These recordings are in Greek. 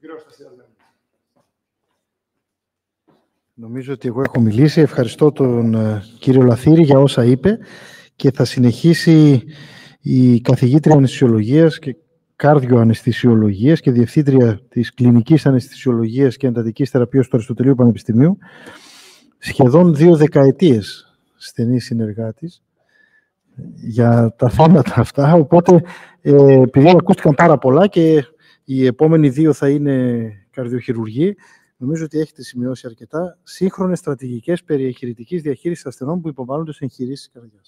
Δηλαδή. Νομίζω ότι εγώ έχω μιλήσει. Ευχαριστώ τον ε, κύριο Λαθήρη για όσα είπε και θα συνεχίσει η καθηγήτρια αναισθησιολογίας και Κάρδιο Ανεσθησιολογίας και διευθύντρια της κλινικής αναισθησιολογίας και εντατικής θεραπείας του Αριστοτελείου Πανεπιστημίου σχεδόν δύο δεκαετίες στενή συνεργάτης για τα θέματα αυτά. Οπότε, ε, επειδή ακούστηκαν πάρα πολλά και οι επόμενοι δύο θα είναι καρδιοχειρουργοί. Νομίζω ότι έχετε σημειώσει αρκετά σύγχρονες στρατηγικές περιεχειρητική διαχείρισης ασθενών που υποβάλλονται σε εγχειρήσεις καρδιά.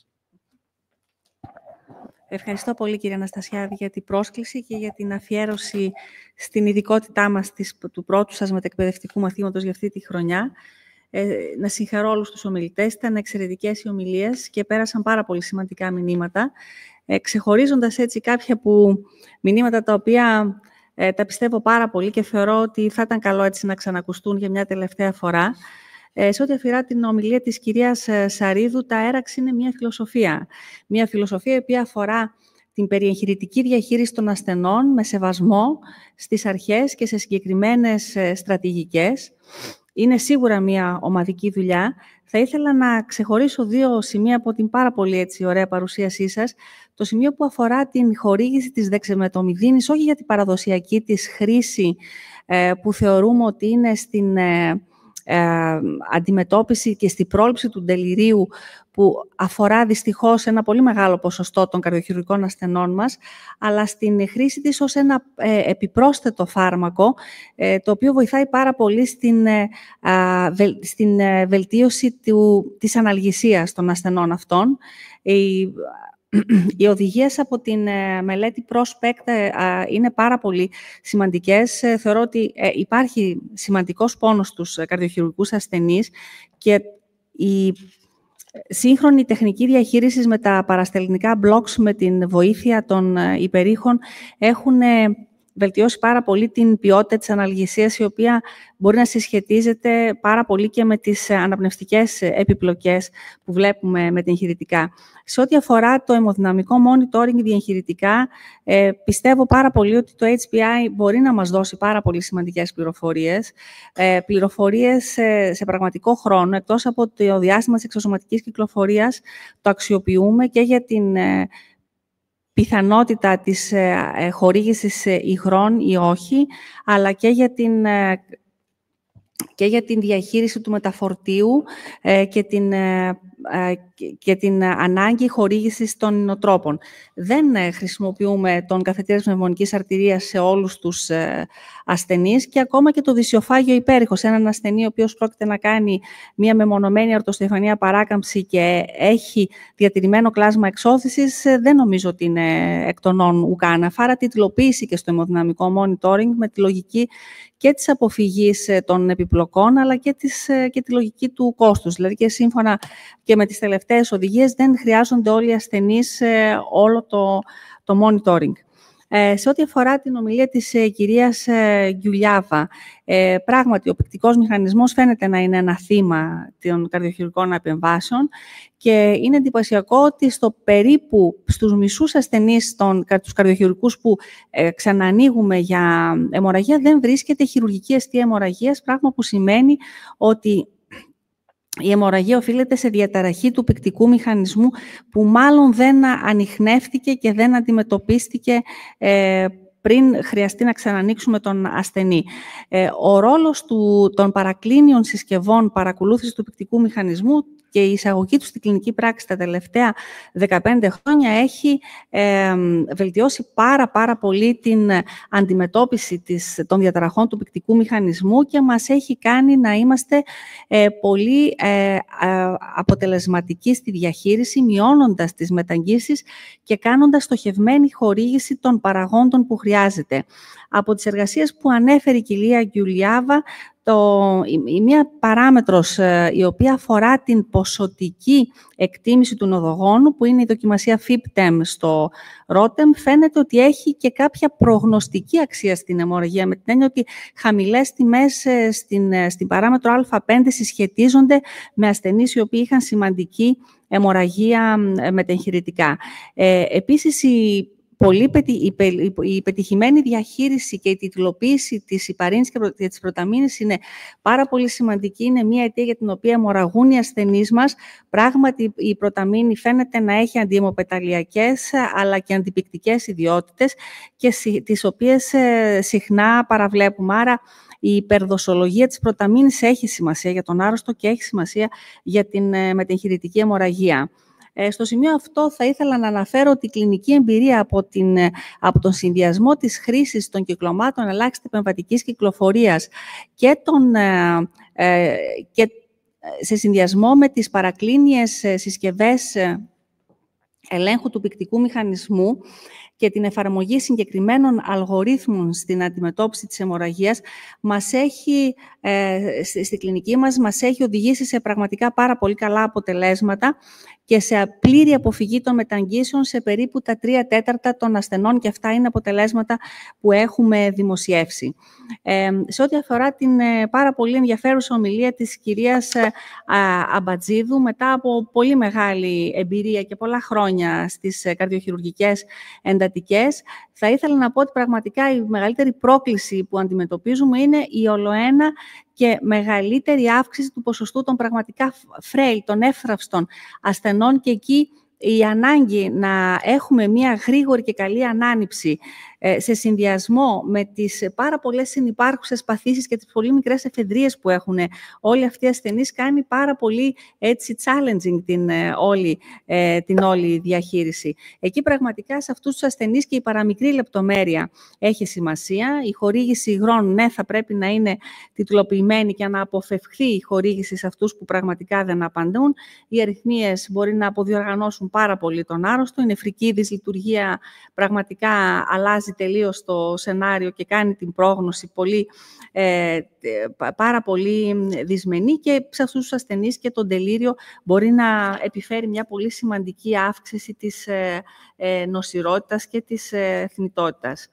Ευχαριστώ πολύ, κύριε Αναστασιάδη, για την πρόσκληση και για την αφιέρωση στην ειδικότητά μας του πρώτου σας μετακπαιδευτικού μαθήματος για αυτή τη χρονιά. Ε, να συγχαρώ όλους τους ομιλητές. Ήταν εξαιρετικές οι ομιλίες και πέρασαν πάρα πολύ σημαντικά μηνύματα. Ε, έτσι κάποια που, μηνύματα τα οποία ε, τα πιστεύω πάρα πολύ και θεωρώ ότι θα ήταν καλό έτσι να ξανακουστούν για μια τελευταία φορά. Ε, σε ό,τι αφορά την ομιλία της κυρίας ε, Σαρίδου, τα έραξη είναι μια φιλοσοφία. Μια φιλοσοφία η οποία αφορά την περιεχειρητική διαχείριση των ασθενών με σεβασμό στις αρχές και σε συγκεκριμένες ε, στρατηγικές είναι σίγουρα μια ομαδική δουλειά. Θα ήθελα να ξεχωρίσω δύο σημεία από την πάρα πολύ έτσι, ωραία παρουσίασή σας. Το σημείο που αφορά την χορήγηση της δεξαμετομηδίνης, όχι για την παραδοσιακή της χρήση ε, που θεωρούμε ότι είναι στην. Ε, ε, αντιμετώπιση και στην πρόληψη του τελειρίου που αφορά δυστυχώς ένα πολύ μεγάλο ποσοστό των καρδιοχειρουργικών ασθενών μας, αλλά στην χρήση της ως ένα ε, επιπρόσθετο φάρμακο, ε, το οποίο βοηθάει πάρα πολύ στην, ε, βελτίωση του, της αναλγησίας των ασθενών αυτών οι οδηγίες από την ε, μελέτη Prospect ε, είναι πάρα πολύ σημαντικές. Ε, θεωρώ ότι υπάρχει σημαντικός πόνος στους καρδιοχειρουργικούς ασθενείς και η σύγχρονη τεχνική διαχείρισης με τα παραστελνικά blocks με την βοήθεια των υπερήχων έχουν βελτιώσει πάρα πολύ την ποιότητα της αναλγησίας, η οποία μπορεί να συσχετίζεται πάρα πολύ και με τις ε, αναπνευστικές ε, επιπλοκές που βλέπουμε με την εγχειρητικά. Σε ό,τι αφορά το αιμοδυναμικό monitoring διεγχειρητικά, ε, πιστεύω πάρα πολύ ότι το HPI μπορεί να μας δώσει πάρα πολύ σημαντικές πληροφορίες. Πληροφορίες σε πραγματικό χρόνο, εκτός από το διάστημα της εξωσωματικής κυκλοφορίας, το αξιοποιούμε και για την πιθανότητα της ε, ε, χορήγησης ε, υγρών ή όχι, αλλά και για την και για την διαχείριση του μεταφορτίου και την και την ανάγκη χορήγησης των νοτρόπων. Δεν ε, χρησιμοποιούμε τον καθετήρας της πνευμονικής αρτηρίας σε όλους τους ε, ασθενείς και ακόμα και το δυσιοφάγιο σε Έναν ασθενή ο οποίος πρόκειται να κάνει μια μεμονωμένη αρτοστεφανία παράκαμψη και έχει διατηρημένο κλάσμα εξώθησης, ε, δεν νομίζω ότι είναι εκ των ουκάνα. Φάρα τίτλοποίηση και στο αιμοδυναμικό monitoring με τη λογική και της αποφυγής ε, των επιπλοκών, αλλά και, της, ε, και τη λογική του κόστους. Δηλαδή και σύμφωνα και με τις τελευταίες οδηγίες δεν χρειάζονται όλοι οι ασθενείς ε, όλο το, το monitoring. Ε, σε ό,τι αφορά την ομιλία της ε, κυρίας ε, Γκιουλιάβα, πράγματι ο πυκτικός μηχανισμός φαίνεται να είναι ένα θύμα των καρδιοχειρικών επεμβάσεων και είναι εντυπωσιακό ότι στο περίπου στους μισούς ασθενείς των τους καρδιοχειρικούς που ξανανοίγουμε για αιμορραγία δεν βρίσκεται χειρουργική αιστεία αιμορραγίας, πράγμα που σημαίνει ότι η αιμορραγία οφείλεται σε διαταραχή του πυκτικού μηχανισμού που μάλλον δεν ανοιχνεύτηκε και δεν αντιμετωπίστηκε ε, πριν χρειαστεί να ξανανοίξουμε τον ασθενή. Ε, ο ρόλος του, των παρακλίνιων συσκευών παρακολούθησης του πυκτικού μηχανισμού και η εισαγωγή του στην κλινική πράξη τα τελευταία 15 χρόνια έχει βελτιώσει πάρα πάρα πολύ την αντιμετώπιση της, των διαταραχών του πυκτικού μηχανισμού και μας έχει κάνει να είμαστε ε, πολύ ε, αποτελεσματικοί στη διαχείριση, μειώνοντας τις μεταγγίσεις και κάνοντας στοχευμένη χορήγηση των παραγόντων που χρειάζεται. Από τις εργασίες που ανέφερε η κυρία Γκιουλιάβα, το, η μία παράμετρος ε, η οποία αφορά την ποσοτική εκτίμηση του νοδογόνου, που είναι η δοκιμασία FIPTEM στο ROTEM, φαίνεται ότι έχει και κάποια προγνωστική αξία στην αιμορραγία, με την έννοια ότι χαμηλές τιμές ε, στην, ε, στην παράμετρο α5 συσχετίζονται με ασθενείς οι οποίοι είχαν σημαντική αιμορραγία μετεγχειρητικά. Ε, επίσης, η πολύ η πετυχημένη διαχείριση και η τιτλοποίηση της υπαρήνης και της προταμίνης είναι πάρα πολύ σημαντική. Είναι μια αιτία για την οποία μοραγούν οι ασθενείς μας. Πράγματι, η προταμίνη φαίνεται να έχει αντιμοπεταλιακές αλλά και αντιπικτικές ιδιότητες και τις οποίες ε, συχνά παραβλέπουμε. Άρα, η υπερδοσολογία της προταμίνης έχει σημασία για τον άρρωστο και έχει σημασία για την ε, μετεγχειρητική αιμορραγία. Ε, στο σημείο αυτό θα ήθελα να αναφέρω ότι η κλινική εμπειρία από, την, ε, από τον συνδυασμό της χρήσης των κυκλωμάτων ελάχιστη επεμβατικής κυκλοφορίας και, των, ε, και σε συνδυασμό με τις παρακλίνιες συσκευές ελέγχου του πικτικού μηχανισμού και την εφαρμογή συγκεκριμένων αλγορίθμων στην αντιμετώπιση της αιμορραγίας, μας έχει, στη κλινική μας, μας έχει οδηγήσει σε πραγματικά πάρα πολύ καλά αποτελέσματα και σε πλήρη αποφυγή των μεταγγίσεων σε περίπου τα τρία τέταρτα των ασθενών και αυτά είναι αποτελέσματα που έχουμε δημοσιεύσει. Ε, σε ό,τι αφορά την ε, πάρα πολύ ενδιαφέρουσα ομιλία της κυρίας ε, Αμπατζίδου, μετά από πολύ μεγάλη εμπειρία και πολλά χρόνια στις ε, καρδιοχειρουργικές εντατικές, θα ήθελα να πω ότι πραγματικά η μεγαλύτερη πρόκληση που αντιμετωπίζουμε είναι η ολοένα και μεγαλύτερη αύξηση του ποσοστού των πραγματικά φρέλ, των εύθραυστων ασθενών και εκεί η ανάγκη να έχουμε μια γρήγορη και καλή ανάνυψη ε, σε συνδυασμό με τις πάρα πολλές συνυπάρχουσες παθήσεις και τις πολύ μικρές εφεδρίες που έχουν ε, όλοι αυτοί οι ασθενείς, κάνει πάρα πολύ έτσι challenging την ε, όλη, την όλη διαχείριση. Εκεί πραγματικά σε αυτούς τους ασθενείς και η παραμικρή λεπτομέρεια έχει σημασία. Η χορήγηση υγρών, ναι, θα πρέπει να είναι τιτλοποιημένη και να αποφευχθεί η χορήγηση σε αυτούς που πραγματικά δεν απαντούν. Οι αριθμίες μπορεί να αποδιοργανώσουν πάρα πολύ τον άρρωστο. Η νεφρική δυσλειτουργία πραγματικά αλλάζει αλλάζει τελείως το σενάριο και κάνει την πρόγνωση πολύ, ε, πάρα πολύ δυσμενή και σε αυτούς τους ασθενείς και τον τελείριο μπορεί να επιφέρει μια πολύ σημαντική αύξηση της ε, ε νοσηρότητας και της ε, θνητότητας.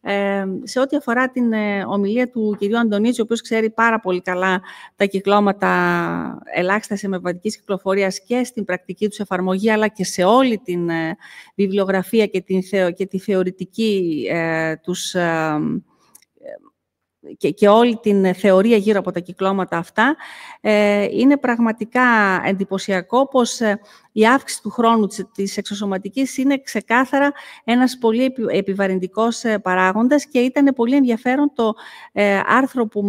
Ε, σε ό,τι αφορά την ομιλία του κυρίου Αντωνίτση, ο οποίος ξέρει πάρα πολύ καλά τα κυκλώματα ελάχιστα μευματικής κυκλοφορίας και στην πρακτική τους εφαρμογή, αλλά και σε όλη την βιβλιογραφία και, και τη θεωρητική ε, τους, ε, ε, και, και όλη την θεωρία γύρω από τα κυκλώματα αυτά, ε, είναι πραγματικά εντυπωσιακό πως η αύξηση του χρόνου της εξωσωματικής είναι ξεκάθαρα ένας πολύ επιβαρυντικός ε, παράγοντας και ήταν πολύ ενδιαφέρον το ε, άρθρο που,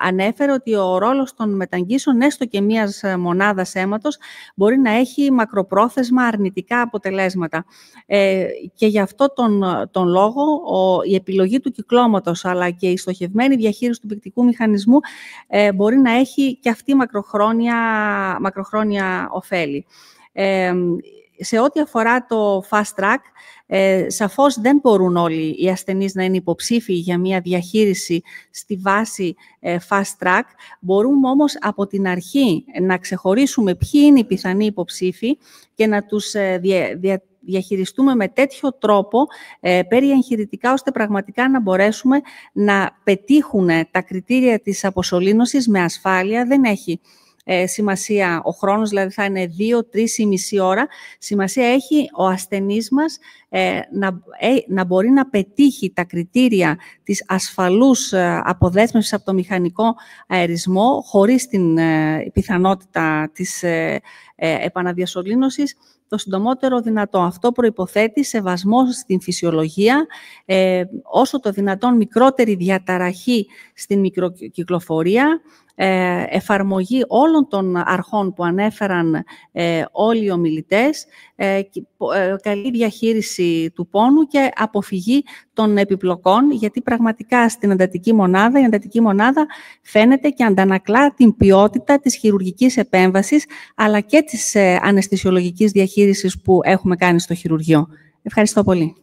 ανέφερε ότι ο ρόλος των μεταγγίσεων, έστω και μίας ε, μονάδας αίματος, μπορεί να έχει μακροπρόθεσμα αρνητικά αποτελέσματα. και γι' αυτό τον, τον λόγο η επιλογή του κυκλώματος αλλά και η στοχευμένη διαχείριση του πυκτικού μηχανισμού μπορεί να έχει και αυτή μακροχρόνια, μακροχρόνια ωφέλη σε ό,τι αφορά το fast track, ε, σαφώς δεν μπορούν όλοι οι ασθενείς να είναι υποψήφοι για μια διαχείριση στη βάση ε, fast track. Μπορούμε όμως από την αρχή να ξεχωρίσουμε ποιοι είναι οι πιθανοί υποψήφοι και να τους ε, διαχειριστούμε με τέτοιο τρόπο ε, περιεγχειρητικά, ώστε πραγματικά να μπορέσουμε να πετύχουν τα κριτήρια της αποσωλήνωσης με ασφάλεια. Δεν έχει ε, σημασία. Ο χρόνος δηλαδή θα είναι 2, τρεις ώρα. Σημασία έχει ο ασθενής μας ε, να, ε, να μπορεί να πετύχει τα κριτήρια της ασφαλούς ε, αποδέσμευσης από το μηχανικό αερισμό χωρίς την ε, πιθανότητα της επαναδιασωλήνωσης το συντομότερο δυνατό. Αυτό προϋποθέτει σεβασμό στην φυσιολογία, ε, όσο το δυνατόν μικρότερη διαταραχή στην μικροκυκλοφορία, ε, εφαρμογή όλων των αρχών που ανέφεραν ε, όλοι οι ομιλητές, ε, καλή διαχείριση του πόνου και αποφυγή των επιπλοκών, γιατί πραγματικά στην εντατική μονάδα, η εντατική μονάδα φαίνεται και αντανακλά την ποιότητα της χειρουργικής επέμβασης, αλλά και της αναισθησιολογικής διαχείρισης που έχουμε κάνει στο χειρουργείο. Ευχαριστώ πολύ.